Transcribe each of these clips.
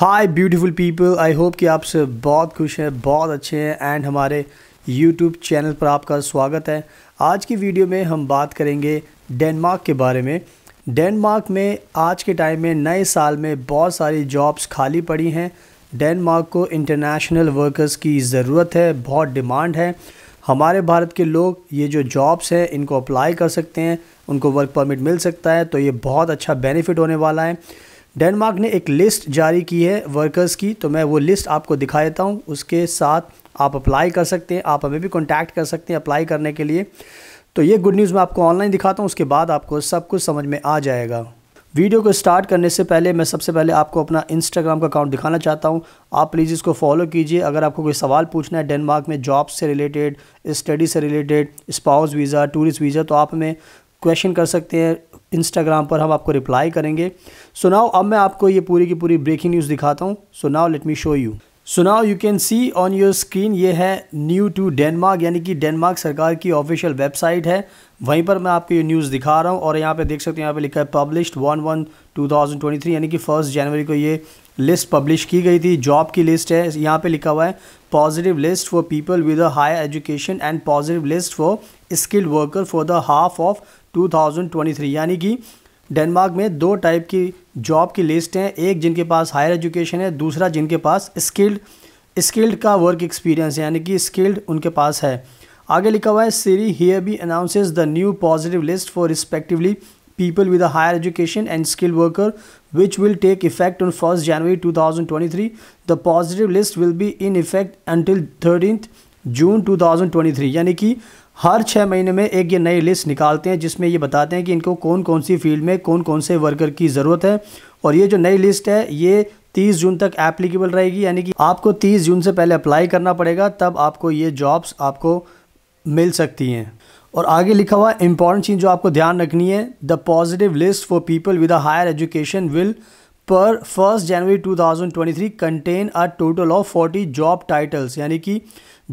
hi beautiful people I hope कि आप सब बहुत खुश हैं बहुत अच्छे हैं एंड हमारे यूट्यूब चैनल पर आपका स्वागत है आज की वीडियो में हम बात करेंगे डेनमार्क के बारे में डेनमार्क में आज के टाइम में नए साल में बहुत सारी जॉब्स खाली पड़ी हैं डेनमार्क को इंटरनेशनल वर्कर्स की ज़रूरत है बहुत डिमांड है हमारे भारत के लोग ये जो जॉब्स हैं इनको अप्लाई कर सकते हैं उनको वर्क परमिट मिल सकता है तो ये बहुत अच्छा बेनिफिट होने वाला है डेनमार्क ने एक लिस्ट जारी की है वर्कर्स की तो मैं वो लिस्ट आपको दिखा देता हूँ उसके साथ आप अप्लाई कर सकते हैं आप हमें भी कॉन्टैक्ट कर सकते हैं अप्लाई करने के लिए तो ये गुड न्यूज़ मैं आपको ऑनलाइन दिखाता हूँ उसके बाद आपको सब कुछ समझ में आ जाएगा वीडियो को स्टार्ट करने से पहले मैं सबसे पहले आपको अपना इंस्टाग्राम का अकाउंट दिखाना चाहता हूँ आप प्लीज़ इसको फॉलो कीजिए अगर आपको कोई सवाल पूछना है डेनमार्क में जॉब से रिलेटेड स्टडी से related spouse visa tourist visa तो आप हमें क्वेश्चन कर सकते हैं इंस्टाग्राम पर हम आपको रिप्लाई करेंगे सुनाओ अब मैं आपको ये पूरी की पूरी ब्रेकिंग न्यूज़ दिखाता हूँ सुनाओ लेट मी शो यू सुनाओ you can see on your screen ये है न्यू टू डेनमार्क यानी कि डेनमार्क सरकार की ऑफिशियल वेबसाइट है वहीं पर मैं आपको ये न्यूज़ दिखा रहा हूँ और यहाँ पे देख सकते हैं यहाँ पे लिखा है published one one two thousand twenty three यानी कि फर्स्ट जनवरी को ये लिस्ट पब्लिश की गई थी जॉब की लिस्ट है यहाँ पे लिखा हुआ है positive list for people with a higher education and positive list for skilled worker for the half of 2023 यानी कि डेनमार्क में दो टाइप की जॉब की लिस्ट हैं एक जिनके पास हायर एजुकेशन है दूसरा जिनके पास स्किल्ड स्किल्ड का वर्क एक्सपीरियंस है यानी कि स्किल्ड उनके पास है आगे लिखा हुआ है SIRI hereby announces the new positive list for respectively people with a higher education and skilled worker which will take effect on 1st January 2023 the positive list will be in effect until 13th June 2023 यानी कि हर छः महीने में एक ये नई list निकालते हैं जिसमें ये बताते हैं कि इनको कौन कौन सी फील्ड में कौन कौन से वर्कर की ज़रूरत है और ये जो नई लिस्ट है ये 30 जून तक एप्लीकेबल रहेगी यानी कि आपको 30 जून से पहले अप्लाई करना पड़ेगा तब आपको ये जॉब्स आपको मिल सकती हैं और आगे लिखा हुआ इंपॉर्टेंट चीज़ जो आपको ध्यान रखनी है the positive list for people with a higher education will per first January 2023 contain a total of 40 job titles यानी कि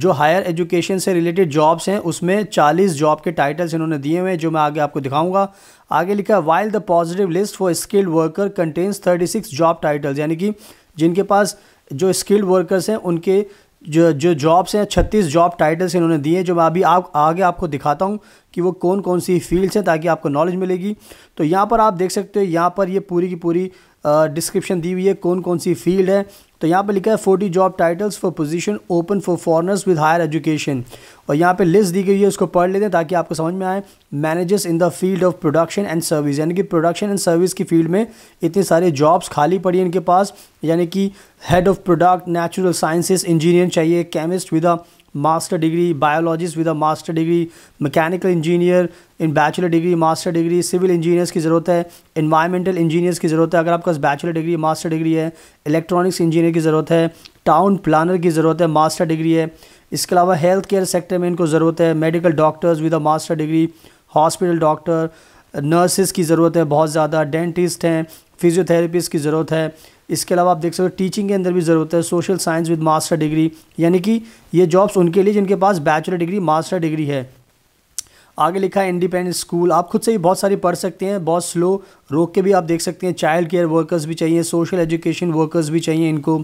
जो हायर एजुकेशन से रिलेटेड जॉब्स हैं उसमें 40 जॉब के टाइटल्स इन्होंने दिए हुए हैं जो मैं आगे आपको दिखाऊंगा आगे लिखा while the positive list for skilled worker contains 36 job titles यानी कि जिनके पास जो स्किल्ड वर्कर्स हैं उनके जो जो जॉब्स हैं छत्तीस जॉब टाइटल्स इन्होंने दिए जो मैं अभी आप आगे आपको दिखाता हूँ कि वो कौन कौन सी फील्ड्स हैं ताकि आपको नॉलेज मिलेगी तो यहाँ पर आप देख सकते हो यहाँ पर ये पूरी की पूरी डिस्क्रिप्शन दी हुई है कौन कौन सी फील्ड है तो यहाँ पर लिखा है forty job titles for position open for foreigners with higher education और यहाँ पे लिस्ट दी गई है उसको पढ़ लेते हैं ताकि आपको समझ में आए managers in the field of production and service यानी कि प्रोडक्शन एंड सर्विस की फील्ड में इतने सारे जॉब्स खाली पड़ी इनके पास यानी कि head of product natural sciences engineer चाहिए chemist with a master degree biologist with a master degree, mechanical engineer in bachelor degree master degree civil engineers की ज़रूरत है इन्वायरमेंटल इंजीनियर्स की ज़रूरत है अगर आपके पास बैचलर डिग्री मास्टर डिग्री है इलेक्ट्रॉनिक्स इंजीनियर की ज़रूरत है टाउन प्लानर की ज़रूरत है मास्टर डिग्री है इसके अलावा हेल्थ केयर सेक्टर में इनको ज़रूरत है medical doctors with a master degree hospital doctor nurses की ज़रूरत है बहुत ज़्यादा डेंटिस्ट हैं फिजियोथेरेपिस्ट की ज़रूरत है इसके अलावा आप देख सकते हो टीचिंग के अंदर भी ज़रूरत है social science with master degree यानी कि ये जॉब्स उनके लिए जिनके पास बैचलर डिग्री मास्टर डिग्री है आगे लिखा है इंडिपेंडेंट स्कूल आप खुद से ही बहुत सारी पढ़ सकते हैं बहुत स्लो रोक के भी आप देख सकते हैं चाइल्ड केयर वर्कर्स भी चाहिए सोशल एजुकेशन वर्कर्स भी चाहिए इनको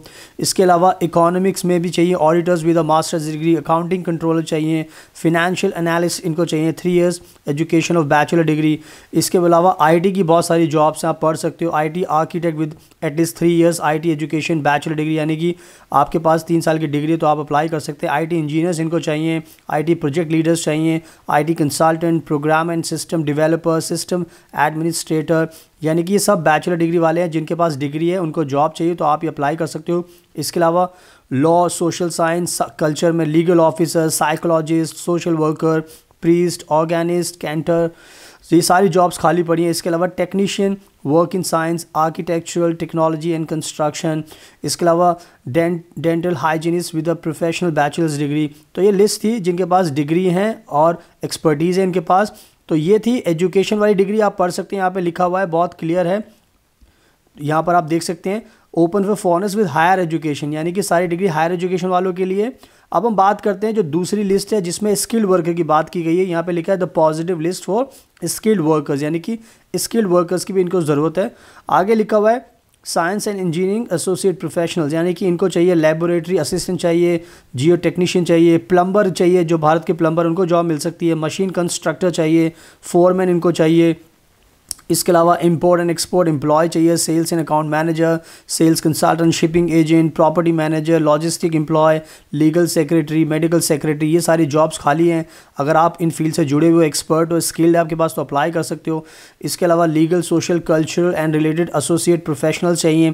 इसके अलावा इकोनॉमिक्स में भी चाहिए auditors with a masters degree accounting controller चाहिए फिनेंशियल एनालिस इनको चाहिए three years education of bachelor degree इसके अलावा आई की बहुत सारी जॉब्स आप पढ़ सकते हो T architect with at least three years I education bachelor degree यानी कि आपके पास तीन साल की डिग्री तो आप अप्लाई कर सकते हैं टी इंजीनियर्स इनको चाहिए आई प्रोजेक्ट लीडर्स चाहिए I T consultant program and system developer system administrator यानी कि ये सब बैचलर डिग्री वाले हैं जिनके पास डिग्री है उनको जॉब चाहिए तो आप ये अप्लाई कर सकते हो इसके अलावा लॉ सोशल साइंस कल्चर में legal officer psychologist social worker priest organist cantor तो ये सारी जॉब्स खाली पड़ी हैं इसके अलावा technician work in science architectural technology and construction इसके अलावा dental hygienist with a professional bachelors degree तो ये लिस्ट थी जिनके पास डिग्री हैं और एक्सपर्टीज़ है इनके पास तो ये थी एजुकेशन वाली डिग्री आप पढ़ सकते हैं यहाँ पे लिखा हुआ है बहुत क्लियर है यहाँ पर आप देख सकते हैं open for foreigners with higher education यानी कि सारी डिग्री हायर एजुकेशन वालों के लिए अब हम बात करते हैं जो दूसरी लिस्ट है जिसमें स्किल्ड वर्कर की बात की गई है यहाँ पे लिखा है the positive list for skilled workers यानी कि स्किल्ड वर्कर्स की भी इनको ज़रूरत है आगे लिखा हुआ है science and engineering associate professional यानी कि इनको चाहिए लेबोरेटरी असिस्टेंट चाहिए जियो टेक्नीशियन चाहिए प्लम्बर चाहिए जो भारत के प्लम्बर उनको जॉब मिल सकती है मशीन कंस्ट्रक्टर चाहिए फोरमैन इनको चाहिए इसके अलावा इम्पोर्ट एंड एक्सपोर्ट एम्प्लॉय चाहिए sales and account manager sales consultant shipping agent property manager logistic employ legal secretary medical secretary ये सारी जॉब्स खाली हैं अगर आप इन फील्ड से जुड़े हुए एक्सपर्ट हो स्किल्ड आपके पास तो अप्लाई कर सकते हो इसके अलावा legal social cultural and related associate professional चाहिए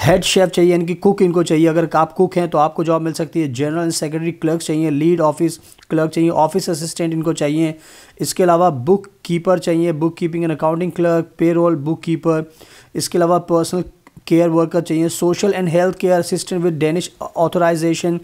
हेड शेफ चाहिए इनकी कुक इनको चाहिए अगर आप कुक हैं तो आपको जॉब मिल सकती है जनरल सेक्रेटरी क्लर्क चाहिए लीड ऑफिस क्लर्क चाहिए ऑफिस असिस्टेंट इनको चाहिए इसके अलावा बुक कीपर चाहिए bookkeeping and accounting clerk payroll bookkeeper इसके अलावा पर्सनल केयर वर्कर चाहिए social and health care assistant with Danish authorisation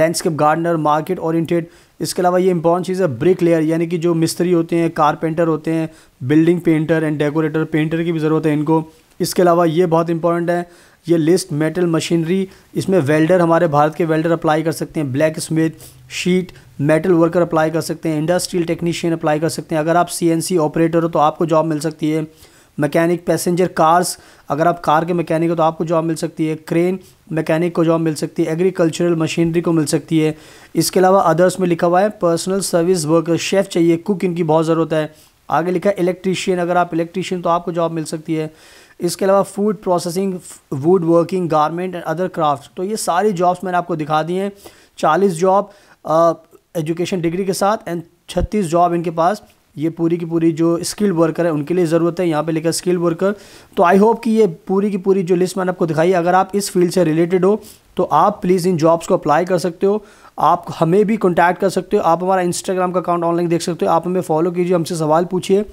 landscape gardener market oriented इसके अलावा ये इंपॉर्टेंट चीज़ है ब्रिक लेयर यानी कि जो मिस्त्री होते हैं कारपेंटर होते हैं building painter and decorator painter की भी ज़रूरत है इनको इसके अलावा ये बहुत इंपॉर्टेंट है ये लिस्ट मेटल मशीनरी इसमें वेल्डर हमारे भारत के वेल्डर अप्लाई कर सकते हैं blacksmith sheet metal worker apply कर सकते हैं इंडस्ट्रियल टेक्नीशियन अप्लाई कर सकते हैं अगर आप सी ऑपरेटर हो तो आपको जॉब मिल सकती है मैकेनिक पैसेंजर कार्स अगर आप कार के मैकेनिक हो तो आपको जॉब मिल सकती है क्रेन मैकेनिक को जॉब मिल सकती है एग्रीकल्चरल मशीनरी को मिल सकती है इसके अलावा अदर्स में लिखा हुआ है पर्सनल सर्विस वर्कर शेफ़ चाहिए कुक इनकी बहुत ज़रूरत है आगे लिखा है इलेक्ट्रीशियन अगर आप इलेक्ट्रीशियन तो आपको जॉब मिल सकती है इसके अलावा food processing woodworking garment and other craft तो ये सारी जॉब्स मैंने आपको दिखा दी हैं चालीस जॉब एजुकेशन डिग्री के साथ एंड छत्तीस जॉब इनके पास ये पूरी की पूरी जो स्किल्ड वर्कर है उनके लिए ज़रूरत है यहाँ पे लिखा स्किल्ड वर्कर तो आई होप कि ये पूरी की पूरी जो लिस्ट मैंने आपको दिखाई अगर आप इस फील्ड से रिलेटेड हो तो आप प्लीज़ इन जॉब्स को अप्लाई कर सकते हो आप हमें भी कॉन्टैक्ट कर सकते हो आप हमारा इंस्टाग्राम का अकाउंट ऑनलाइन देख सकते हो आप हमें फॉलो कीजिए हमसे सवाल पूछिए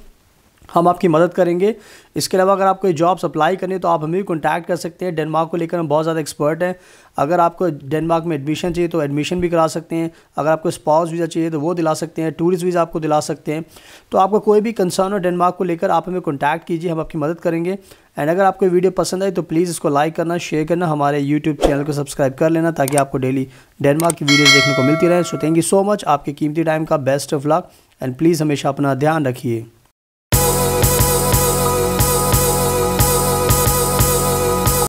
हम आपकी मदद करेंगे इसके अलावा अगर आपको जॉब्स अप्लाई करनी है तो आप हमें भी कॉन्टैक्ट कर सकते हैं डेनमार्क को लेकर हम बहुत ज़्यादा एक्सपर्ट हैं अगर आपको डेनमार्क में एडमिशन चाहिए तो एडमिशन भी करा सकते हैं अगर आपको स्पॉस वीज़ा चाहिए तो वो दिला सकते हैं टूरिस्ट वीज़ा आपको दिला सकते हैं तो आपको कोई भी कंसर्न हो डेनमार्क को लेकर आप हमें कॉन्टैक्ट कीजिए हम आपकी मदद करेंगे एंड अगर आपको वीडियो पसंद आए तो प्लीज़ इसको लाइक करना शेयर करना हमारे यूट्यूब चैनल को सब्सक्राइब कर लेना ताकि आपको डेली डेनमार्क की वीडियोज़ देखने को मिलती रहे so thank you so much आपके कीमती टाइम का best of luck and please हमेशा अपना ध्यान रखिए